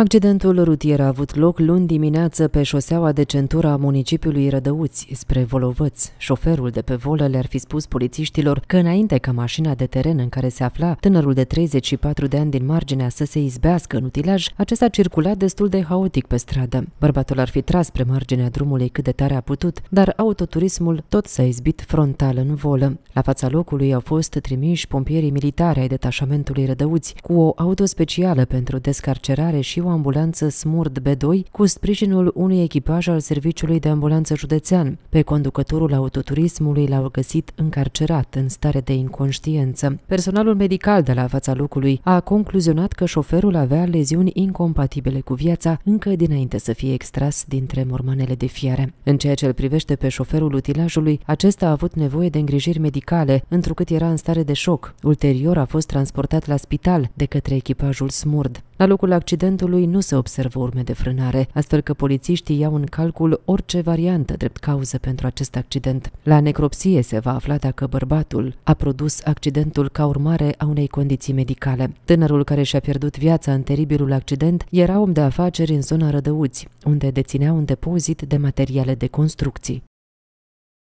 Accidentul rutier a avut loc luni dimineață pe șoseaua de centura a municipiului Rădăuți, spre Volovăț. Șoferul de pe volă le-ar fi spus polițiștilor că înainte ca mașina de teren în care se afla tânărul de 34 de ani din marginea să se izbească în utilaj, acesta circula destul de haotic pe stradă. Bărbatul ar fi tras spre marginea drumului cât de tare a putut, dar autoturismul tot s-a izbit frontal în volă. La fața locului au fost trimiși pompierii militari ai detașamentului Rădăuți cu o auto specială pentru descarcerare și o o ambulanță Smurd B2 cu sprijinul unui echipaj al Serviciului de Ambulanță Județean. Pe conducătorul autoturismului l-au găsit încarcerat în stare de inconștiență. Personalul medical de la fața locului a concluzionat că șoferul avea leziuni incompatibile cu viața încă dinainte să fie extras dintre mormanele de fiare. În ceea ce îl privește pe șoferul utilajului, acesta a avut nevoie de îngrijiri medicale, întrucât era în stare de șoc. Ulterior a fost transportat la spital de către echipajul Smurd. La locul accidentului, lui nu se observă urme de frânare, astfel că polițiștii iau în calcul orice variantă drept cauză pentru acest accident. La necropsie se va afla dacă bărbatul a produs accidentul ca urmare a unei condiții medicale. Tânărul care și-a pierdut viața în teribilul accident era om de afaceri în zona Rădăuți, unde deținea un depozit de materiale de construcții.